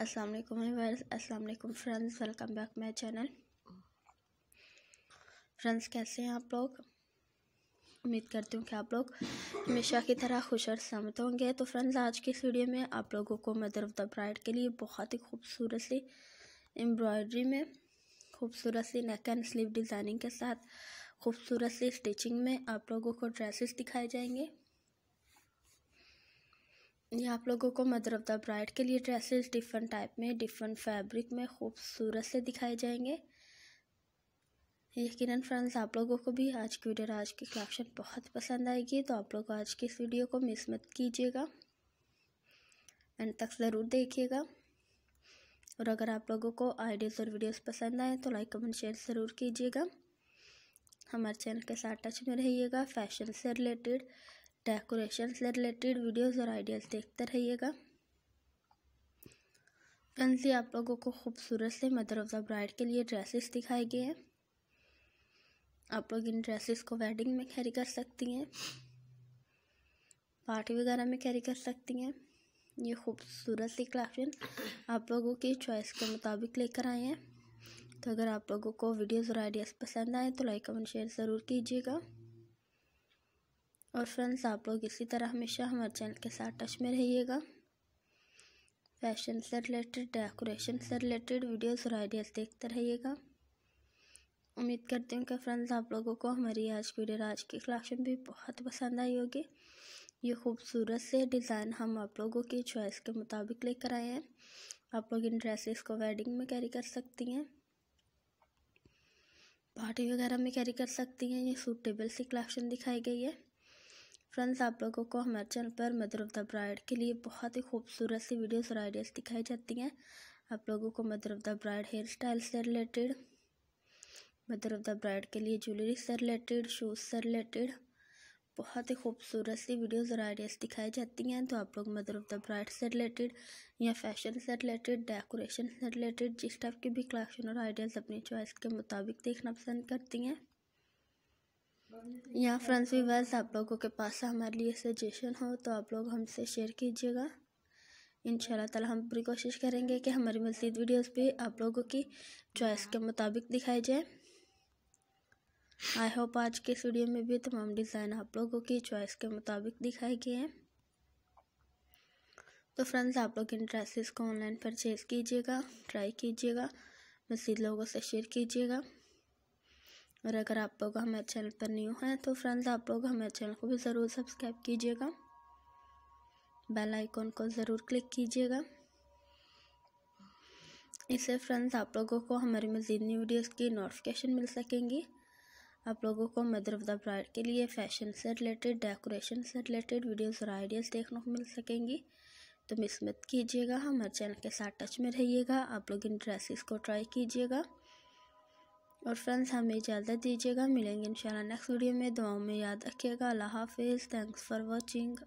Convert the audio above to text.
अस्सलाम वालेकुम अस्सलाम वालेकुम friends welcome back my channel friends कैसे हैं आप लोग उम्मीद करती हूँ कि आप लोग हमेशा की तरह खुश और सहमत होंगे तो फ्रेंड्स आज की इस वीडियो में आप लोगों को मदर ऑफ़ द ब्राइड के लिए बहुत ही खूबसूरत सी एम्ब्रॉयडरी में खूबसूरत सी नेक एंड स्लीव डिज़ाइनिंग के साथ खूबसूरत सी स्टिचिंग में आप लोगों को ड्रेसेस दिखाए जाएंगे ये आप लोगों को मदर ऑफ़ द ब्राइड के लिए ड्रेसेस डिफरेंट टाइप में डिफरेंट फैब्रिक में खूबसूरत से दिखाए जाएंगे यकीन फ्रेंड्स आप लोगों को भी आज की वीडियो आज की कलेक्शन बहुत पसंद आएगी तो आप लोग आज की इस वीडियो को मिस मत कीजिएगा एंड तक ज़रूर देखिएगा और अगर आप लोगों को आइडियाज़ और वीडियोस पसंद आए तो लाइक कमेंट शेयर ज़रूर कीजिएगा हमारे चैनल के साथ टच में रहिएगा फैशन से रिलेटेड डेकोरेशन से रिलेटेड वीडियोस और आइडियाज़ देखते रहिएगा फ्रेंड्स ये आप लोगों को खूबसूरत से मदर ऑफ़ द ब्राइड के लिए ड्रेसेस दिखाए गए हैं आप लोग इन ड्रेसेस को वेडिंग में कैरी कर सकती हैं पार्टी वगैरह में कैरी कर सकती हैं ये खूबसूरत सी कलेक्शन आप लोगों की चॉइस के मुताबिक लेकर आए हैं तो अगर आप लोगों को वीडियोस और आइडियाज़ पसंद आए तो लाइक कमेंट शेयर ज़रूर कीजिएगा और फ्रेंड्स आप लोग इसी तरह हमेशा हमारे चैनल के साथ टच में रहिएगा फैशन से रिलेटेड डेकोरेशन से रिलेटेड वीडियोस और आइडियाज़ देखते रहिएगा उम्मीद करती हूँ कि फ्रेंड्स आप लोगों को हमारी आज की वीडियो आज की कलेक्शन भी बहुत पसंद आई होगी ये खूबसूरत से डिज़ाइन हम आप लोगों की चॉइस के मुताबिक लेकर आए हैं आप लोग इन ड्रेसेस को वेडिंग में कैरी कर सकती हैं पार्टी वगैरह में कैरी कर सकती हैं ये सूटेबल सी कलेक्शन दिखाई गई है फ्रेंड्स आप लोगों को हमारे चैनल पर मदर ऑफ़ द ब्राइड के लिए बहुत ही खूबसूरत सी वीडियोस और आइडियाज़ दिखाई जाती हैं आप लोगों को mother of the bride hair style से रिलेटेड मदर ऑफ़ द ब्राइड के लिए ज्वेलरी से रिलेटेड शूज़ से रिलेटेड बहुत ही खूबसूरत सी वीडियोस और आइडियाज़ दिखाई जाती हैं तो आप लोग मदर ऑफ़ द ब्राइड से रिलेटेड या फैशन से रिलेटेड डेकोरेशन से रिलेटेड जिस टाइप की भी कलेक्शन और आइडियाज़ अपनी चॉइस के मुताबिक देखना पसंद करती हैं या फ्रेंड्स वीवर्स आप लोगों के पास हमारे लिए सजेशन हो तो आप लोग हमसे शेयर कीजिएगा इन ताला हम पूरी कोशिश करेंगे कि हमारी मज़ीद वीडियोस भी आप लोगों की चॉइस के मुताबिक दिखाई जाए आई होप आज के इस वीडियो में भी तमाम डिज़ाइन आप लोगों की चॉइस के मुताबिक दिखाए गए हैं तो फ्रेंड्स आप लोग इन ड्रेसेस को ऑनलाइन परचेज़ कीजिएगा ट्राई कीजिएगा मज़ीद लोगों से शेयर कीजिएगा और अगर आप लोग हमारे चैनल पर न्यू हैं तो फ्रेंड्स आप लोग हमारे चैनल को भी ज़रूर सब्सक्राइब कीजिएगा बेल आइकॉन को ज़रूर क्लिक कीजिएगा इससे फ्रेंड्स आप लोगों को हमारी मज़ीद न्यू वीडियोस की नोटिफिकेशन मिल सकेंगी आप लोगों को मदर ऑफ़ द ब्राइड के लिए फैशन से रिलेटेड डेकोरेशन से रिलेटेड वीडियोज़ और आइडियाज़ देखने को मिल सकेंगी तो मिस मत कीजिएगा हमारे चैनल के साथ टच में रहिएगा आप लोग इन ड्रेसेस को ट्राई कीजिएगा और फ्रेंड्स हमें इजाज़त दीजिएगा मिलेंगे इंशाल्लाह नेक्स्ट वीडियो में दुआओं में याद रखिएगा अल्लाह हाफिज़ थैंक्स फॉर वाचिंग